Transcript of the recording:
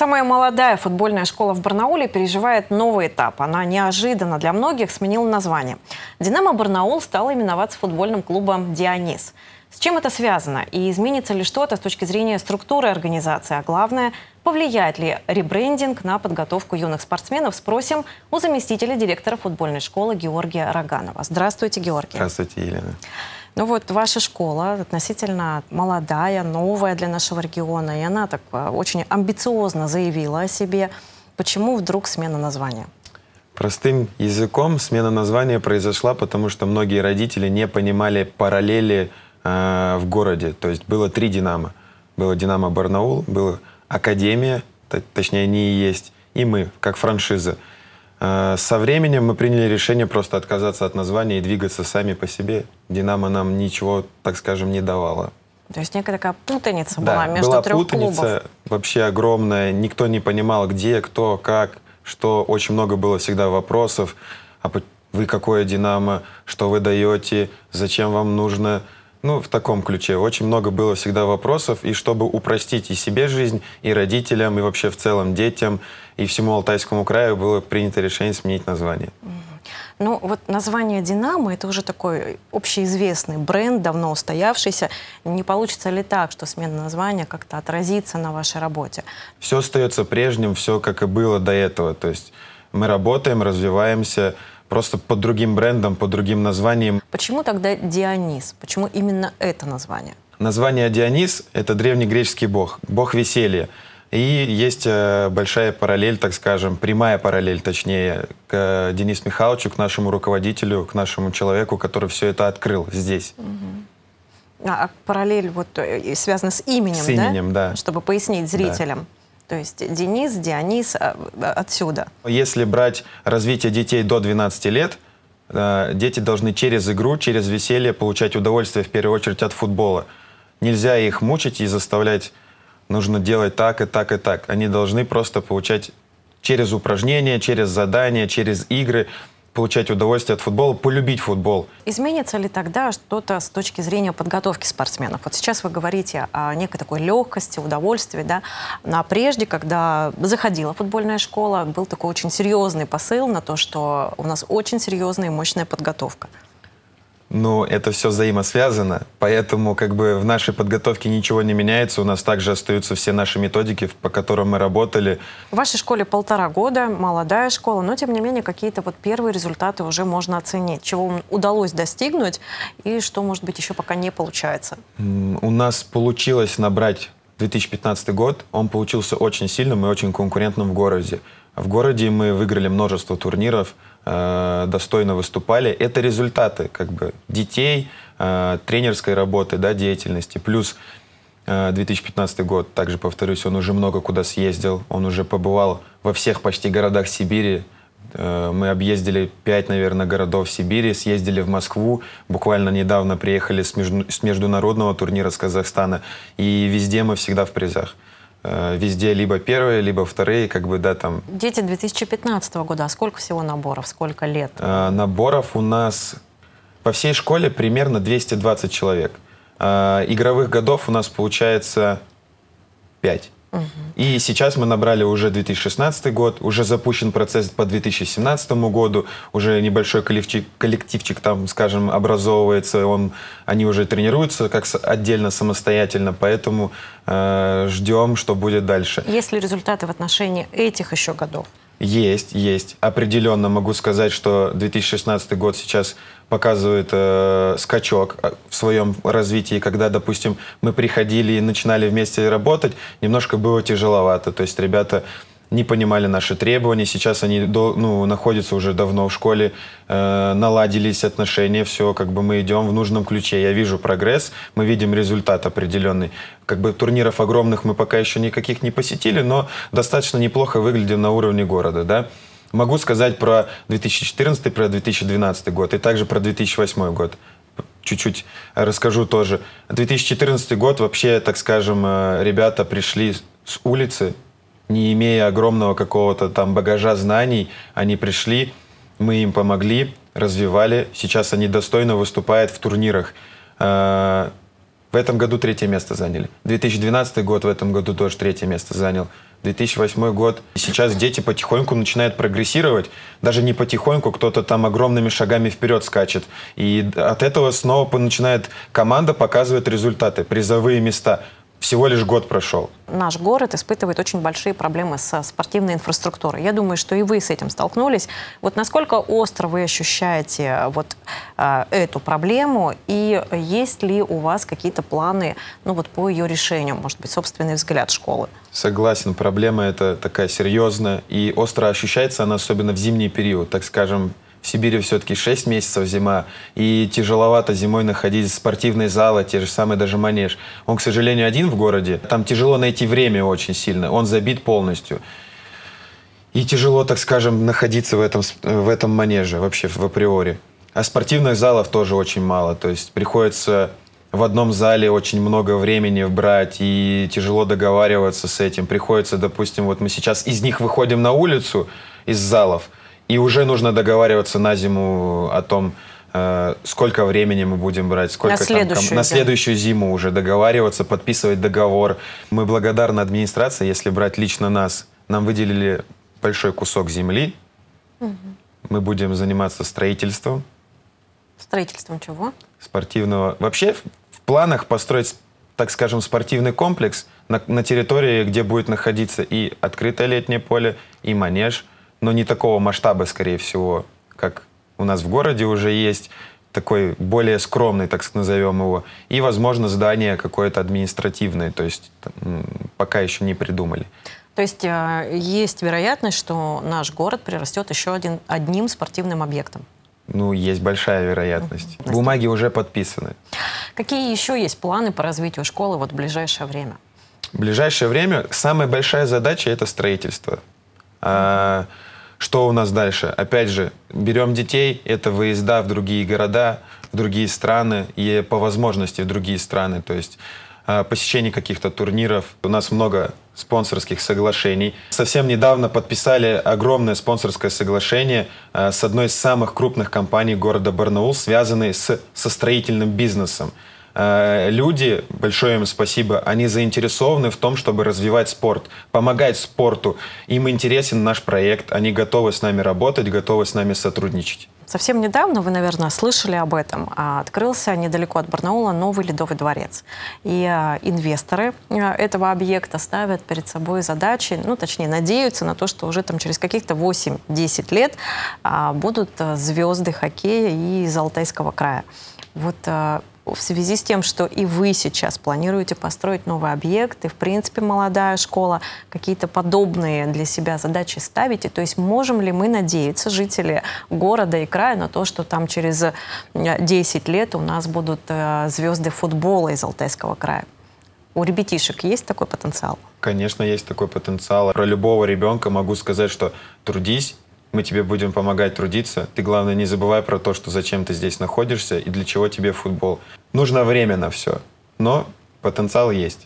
Самая молодая футбольная школа в Барнауле переживает новый этап. Она неожиданно для многих сменила название. «Динамо Барнаул» стала именоваться футбольным клубом «Дионис». С чем это связано? И изменится ли что-то с точки зрения структуры организации? А главное, повлияет ли ребрендинг на подготовку юных спортсменов? Спросим у заместителя директора футбольной школы Георгия Роганова. Здравствуйте, Георгий. Здравствуйте, Елена. Ну вот ваша школа относительно молодая, новая для нашего региона, и она так э, очень амбициозно заявила о себе. Почему вдруг смена названия? Простым языком смена названия произошла, потому что многие родители не понимали параллели э, в городе. То есть было три «Динамо». Было «Динамо Барнаул», было «Академия», точнее, не и есть, и мы, как франшиза. Э, со временем мы приняли решение просто отказаться от названия и двигаться сами по себе. «Динамо» нам ничего, так скажем, не давало. То есть некая такая путаница да, была между была трех путаница клубов. вообще огромная. Никто не понимал, где, кто, как, что. Очень много было всегда вопросов. А вы какое «Динамо», что вы даете, зачем вам нужно ну, в таком ключе. Очень много было всегда вопросов, и чтобы упростить и себе жизнь, и родителям, и вообще в целом детям, и всему Алтайскому краю было принято решение сменить название. Ну, вот название «Динамо» — это уже такой общеизвестный бренд, давно устоявшийся. Не получится ли так, что смена названия как-то отразится на вашей работе? Все остается прежним, все как и было до этого. То есть мы работаем, развиваемся, Просто под другим брендом, под другим названием. Почему тогда Дионис? Почему именно это название? Название Дионис — это древнегреческий бог, бог веселья. И есть э, большая параллель, так скажем, прямая параллель, точнее, к э, Денису Михайловичу, к нашему руководителю, к нашему человеку, который все это открыл здесь. Угу. А параллель вот э, связана с именем, с именем да? да. Чтобы пояснить зрителям. Да. То есть Денис, Дионис а, а, отсюда. Если брать развитие детей до 12 лет, э, дети должны через игру, через веселье получать удовольствие в первую очередь от футбола. Нельзя их мучить и заставлять, нужно делать так и так и так. Они должны просто получать через упражнения, через задания, через игры – получать удовольствие от футбола, полюбить футбол. Изменится ли тогда что-то с точки зрения подготовки спортсменов? Вот сейчас вы говорите о некой такой легкости, удовольствии, да? А прежде, когда заходила футбольная школа, был такой очень серьезный посыл на то, что у нас очень серьезная и мощная подготовка ну, это все взаимосвязано, поэтому как бы в нашей подготовке ничего не меняется, у нас также остаются все наши методики, по которым мы работали. В вашей школе полтора года, молодая школа, но тем не менее какие-то вот первые результаты уже можно оценить, чего удалось достигнуть и что, может быть, еще пока не получается. У нас получилось набрать 2015 год, он получился очень сильным и очень конкурентным в городе. В городе мы выиграли множество турниров, Э, достойно выступали. Это результаты как бы детей, э, тренерской работы, да, деятельности. Плюс 2015 э, год, также повторюсь, он уже много куда съездил, он уже побывал во всех почти городах Сибири. Мы объездили пять, наверное, городов Сибири, съездили в Москву, буквально недавно приехали с международного турнира с Казахстана, и везде мы всегда в призах. Э, везде либо первые, либо вторые, как бы, да, там. Дети 2015 года, а сколько всего наборов, сколько лет? Э, наборов у нас по всей школе примерно 220 человек. Э, игровых годов у нас получается 5. Угу. И сейчас мы набрали уже 2016 год, уже запущен процесс по 2017 году, уже небольшой коллективчик, коллективчик там, скажем, образовывается, он, они уже тренируются как отдельно, самостоятельно, поэтому э, ждем, что будет дальше. Есть ли результаты в отношении этих еще годов? Есть, есть. Определенно могу сказать, что 2016 год сейчас показывает э, скачок э, в своем развитии, когда, допустим, мы приходили и начинали вместе работать, немножко было тяжеловато. То есть ребята не понимали наши требования. Сейчас они до, ну, находятся уже давно в школе, э, наладились отношения, все, как бы мы идем в нужном ключе. Я вижу прогресс, мы видим результат определенный. Как бы турниров огромных мы пока еще никаких не посетили, но достаточно неплохо выглядим на уровне города, да. Могу сказать про 2014, про 2012 год и также про 2008 год чуть-чуть расскажу тоже. 2014 год вообще, так скажем, э, ребята пришли с улицы, не имея огромного какого-то там багажа знаний, они пришли, мы им помогли, развивали. Сейчас они достойно выступают в турнирах. А, в этом году третье место заняли. 2012 год в этом году тоже третье место занял. 2008 год. И сейчас дети потихоньку начинают прогрессировать. Даже не потихоньку, кто-то там огромными шагами вперед скачет. И от этого снова начинает команда показывать результаты, призовые места всего лишь год прошел. Наш город испытывает очень большие проблемы со спортивной инфраструктурой. Я думаю, что и вы с этим столкнулись. Вот насколько остро вы ощущаете э, вот э, эту проблему и есть ли у вас какие-то планы, ну вот по ее решению, может быть, собственный взгляд школы? Согласен, проблема эта такая серьезная и остро ощущается она особенно в зимний период, так скажем, в Сибири все-таки 6 месяцев зима, и тяжеловато зимой находить спортивные залы, те же самые даже манеж. Он, к сожалению, один в городе. Там тяжело найти время очень сильно, он забит полностью. И тяжело, так скажем, находиться в этом, в этом манеже вообще в априори. А спортивных залов тоже очень мало. То есть приходится в одном зале очень много времени брать, и тяжело договариваться с этим. Приходится, допустим, вот мы сейчас из них выходим на улицу, из залов – и уже нужно договариваться на зиму о том, э, сколько времени мы будем брать, сколько на следующую, там, ком... на следующую зиму уже договариваться, подписывать договор. Мы благодарны администрации, если брать лично нас. Нам выделили большой кусок земли. Угу. Мы будем заниматься строительством. Строительством чего? Спортивного. Вообще в планах построить, так скажем, спортивный комплекс на, на территории, где будет находиться и открытое летнее поле, и манеж, но не такого масштаба, скорее всего, как у нас в городе уже есть, такой более скромный, так назовем его, и, возможно, здание какое-то административное, то есть пока еще не придумали. То есть э, есть вероятность, что наш город прирастет еще один, одним спортивным объектом? Ну, есть большая вероятность. Угу. Бумаги уже подписаны. Какие еще есть планы по развитию школы вот в ближайшее время? В ближайшее время самая большая задача – это строительство. Угу. Что у нас дальше? Опять же, берем детей, это выезда в другие города, в другие страны и по возможности в другие страны. То есть а, посещение каких-то турниров. У нас много спонсорских соглашений. Совсем недавно подписали огромное спонсорское соглашение а, с одной из самых крупных компаний города Барнаул, связанной с, со строительным бизнесом. Э, люди, большое им спасибо, они заинтересованы в том, чтобы развивать спорт, помогать спорту. Им интересен наш проект, они готовы с нами работать, готовы с нами сотрудничать. Совсем недавно, вы, наверное, слышали об этом, а, открылся недалеко от Барнаула новый ледовый дворец. И а, инвесторы а, этого объекта ставят перед собой задачи, ну, точнее, надеются на то, что уже там через каких-то 8-10 лет будут звезды хоккея и из Алтайского края. Вот в связи с тем, что и вы сейчас планируете построить новый объект, и, в принципе, молодая школа, какие-то подобные для себя задачи ставите? То есть можем ли мы надеяться, жители города и края, на то, что там через 10 лет у нас будут э, звезды футбола из Алтайского края? У ребятишек есть такой потенциал? Конечно, есть такой потенциал. Про любого ребенка могу сказать, что трудись, мы тебе будем помогать трудиться. Ты, главное, не забывай про то, что зачем ты здесь находишься и для чего тебе футбол. Нужно время на все, но потенциал есть.